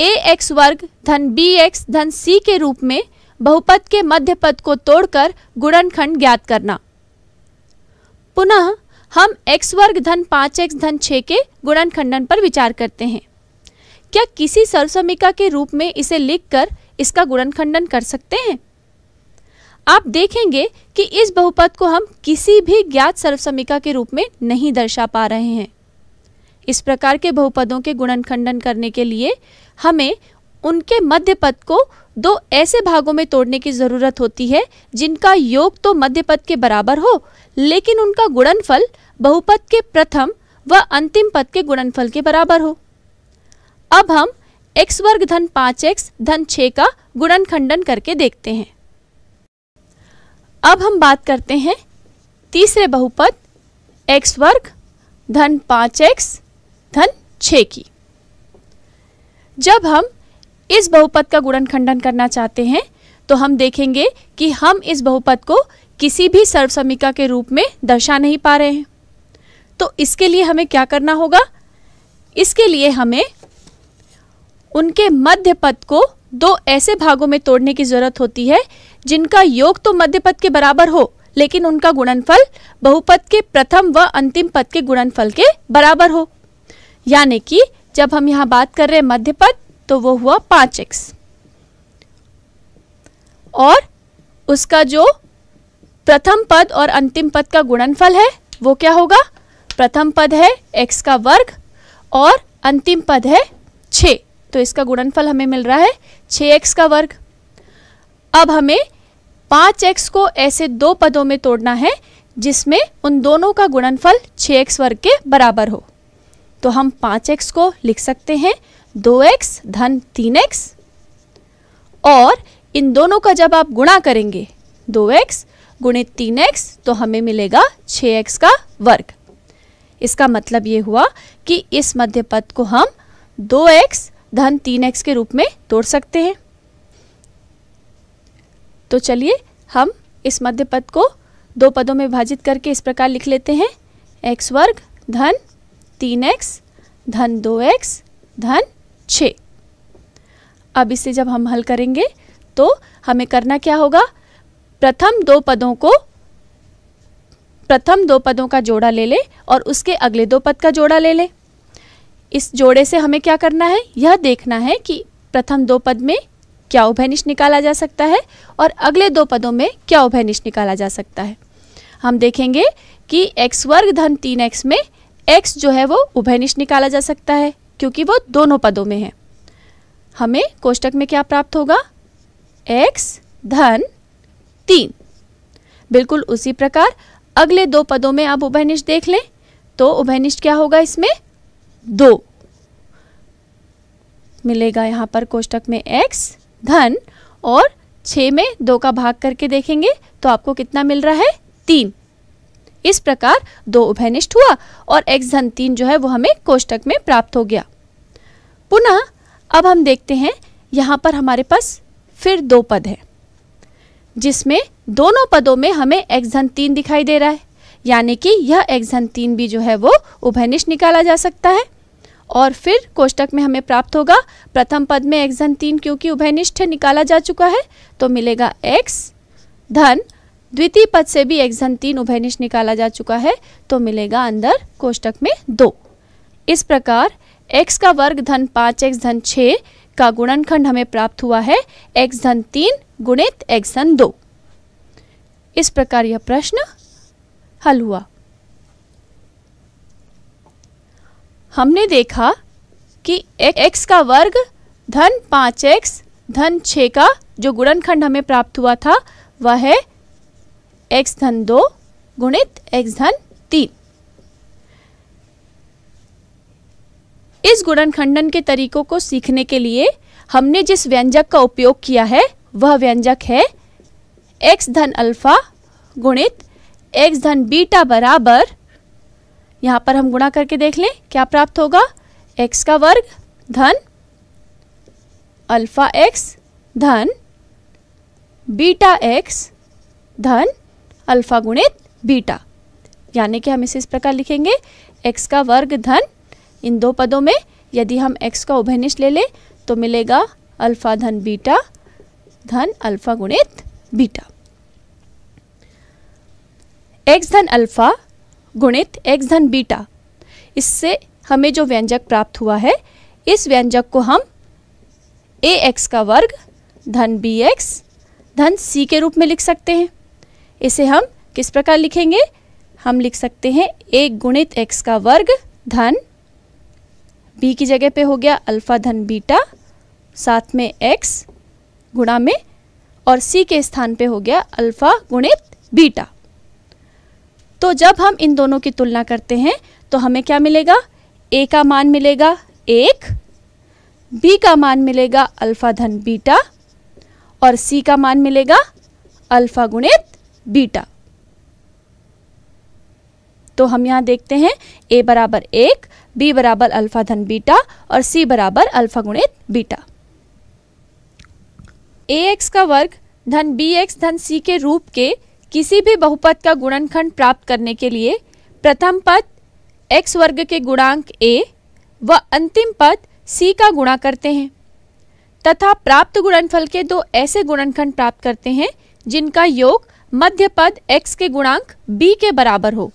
ए x वर्ग धन B x धन सी के रूप में बहुपद के मध्य पद को तोड़कर गुणनखंड ज्ञात करना पुनः हम एक्स वर्ग धन पाँच एक्स धन छः के गुणनखंडन पर विचार करते हैं क्या किसी सर्वसमिका के रूप में इसे लिखकर इसका गुणनखंडन कर सकते हैं आप देखेंगे कि इस बहुपद को हम किसी भी ज्ञात सर्वसमिका के रूप में नहीं दर्शा पा रहे हैं इस प्रकार के बहुपदों के गुणन खंडन करने के लिए हमें उनके मध्य पद को दो ऐसे भागों में तोड़ने की जरूरत होती है जिनका योग तो मध्य पद के बराबर हो लेकिन उनका गुणनफल बहुपद के प्रथम व अंतिम पद के गुणनफल के बराबर हो अब हम x वर्ग धन पांच एक्स धन छ का गुणन खंडन करके देखते हैं अब हम बात करते हैं तीसरे बहुपद x वर्ग धन पांच एक्स धन छ की जब हम इस बहुपद का गुणन खंडन करना चाहते हैं तो हम देखेंगे कि हम इस बहुपद को किसी भी सर्वसमिका के रूप में दर्शा नहीं पा रहे हैं तो इसके लिए हमें क्या करना होगा इसके लिए हमें उनके मध्य पद को दो ऐसे भागों में तोड़ने की जरूरत होती है जिनका योग तो मध्य पद के बराबर हो लेकिन उनका गुणनफल बहुपद के प्रथम व अंतिम पद के गुणनफल के बराबर हो यानी कि जब हम यहाँ बात कर रहे हैं मध्य पद तो वो हुआ पाँच एक्स और उसका जो प्रथम पद और अंतिम पद का गुणनफल है वो क्या होगा प्रथम पद है x का वर्ग और अंतिम पद है 6 तो इसका गुणनफल हमें मिल रहा है 6x का वर्ग अब हमें 5x को ऐसे दो पदों में तोड़ना है जिसमें उन दोनों का गुणनफल 6x वर्ग के बराबर हो तो हम पाँच एक्स को लिख सकते हैं दो एक्स धन तीन एक्स और इन दोनों का जब आप गुणा करेंगे दो एक्स गुणे तीन एक्स तो हमें मिलेगा छः एक्स का वर्ग इसका मतलब ये हुआ कि इस मध्य पद को हम दो एक्स धन तीन एक्स के रूप में तोड़ सकते हैं तो चलिए हम इस मध्य पद को दो पदों में विभाजित करके इस प्रकार लिख लेते हैं एक्स वर्ग धन तीन एक्स धन दो एक्स धन छ अब इसे जब हम हल करेंगे तो हमें करना क्या होगा प्रथम दो पदों को प्रथम दो पदों का जोड़ा ले ले और उसके अगले दो पद का जोड़ा ले ले इस जोड़े से हमें क्या करना है यह देखना है कि प्रथम दो पद में क्या उभयनिष्ठ निकाला जा सकता है और अगले दो पदों में क्या उभयनिष्ठ निकाला जा सकता है हम देखेंगे कि एक्स वर्ग धन तीन एक्स में एक्स जो है वो उभयनिष्ठ निकाला जा सकता है क्योंकि वो दोनों पदों में है हमें कोष्टक में क्या प्राप्त होगा एक्स धन तीन बिल्कुल उसी प्रकार अगले दो पदों में आप उभयनिष्ठ देख लें तो उभयनिष्ठ क्या होगा इसमें दो मिलेगा यहां पर कोष्टक में x धन और छ में दो का भाग करके देखेंगे तो आपको कितना मिल रहा है तीन इस प्रकार दो उभयनिष्ठ हुआ और एक्स धन तीन जो है वो हमें कोष्टक में प्राप्त हो गया पुनः अब हम देखते हैं यहाँ पर हमारे पास फिर दो पद है जिसमें दोनों पदों में हमें एक्स धन तीन दिखाई दे रहा है यानी कि यह एक्स धन तीन भी जो है वो उभयनिष्ठ निकाला जा सकता है और फिर कोष्टक में हमें प्राप्त होगा प्रथम पद में एक्स धन तीन क्योंकि उभयनिष्ठ निकाला जा चुका है तो मिलेगा एक्स धन द्वितीय पद से भी एक धन तीन उभयनिष्ठ निकाला जा चुका है तो मिलेगा अंदर कोष्टक में दो इस प्रकार x का वर्ग धन पांच एक्स धन छः का गुणनखंड हमें प्राप्त हुआ है x धन तीन गुणित x धन दो इस प्रकार यह प्रश्न हल हुआ हमने देखा कि x का वर्ग धन पांच एक्स धन छ का जो गुणनखंड हमें प्राप्त हुआ था वह है एक्स धन दो गुणित एक्स धन तीन इस गुणन खंडन के तरीकों को सीखने के लिए हमने जिस व्यंजक का उपयोग किया है वह व्यंजक है एक्स धन अल्फा गुणित एक्स धन बीटा बराबर यहां पर हम गुणा करके देख लें क्या प्राप्त होगा एक्स का वर्ग धन अल्फा एक्स धन बीटा एक्स धन अल्फा गुणित बीटा यानी कि हम इसे इस प्रकार लिखेंगे एक्स का वर्ग धन इन दो पदों में यदि हम एक्स का उभयनिष्ठ ले लें तो मिलेगा अल्फा धन बीटा धन अल्फा गुणित बीटा एक्स धन अल्फा गुणित एक्स धन बीटा इससे हमें जो व्यंजक प्राप्त हुआ है इस व्यंजक को हम ए एक्स का वर्ग धन बी एक्स धन सी के रूप में लिख सकते हैं इसे हम किस प्रकार लिखेंगे हम लिख सकते हैं एक गुणित एक्स का वर्ग धन बी की जगह पे हो गया अल्फा धन बीटा साथ में एक्स गुणा में और सी के स्थान पे हो गया अल्फा गुणित बीटा तो जब हम इन दोनों की तुलना करते हैं तो हमें क्या मिलेगा ए का मान मिलेगा एक बी का मान मिलेगा अल्फा धन बीटा और सी का मान मिलेगा अल्फा गुणित बीटा तो हम यहां देखते हैं ए बराबर एक बी बराबर अल्फा धन बीटा और सी बराबर अल्फा गुणित बीटा ए एक्स का वर्ग धन बी एक्स धन सी के रूप के किसी भी बहुपद का गुणनखंड प्राप्त करने के लिए प्रथम पद एक्स वर्ग के गुणांक ए व अंतिम पद सी का गुणा करते हैं तथा प्राप्त गुणनफल के दो ऐसे गुणनखंड प्राप्त करते हैं जिनका योग मध्य पद एक्स के गुणांक बी के बराबर हो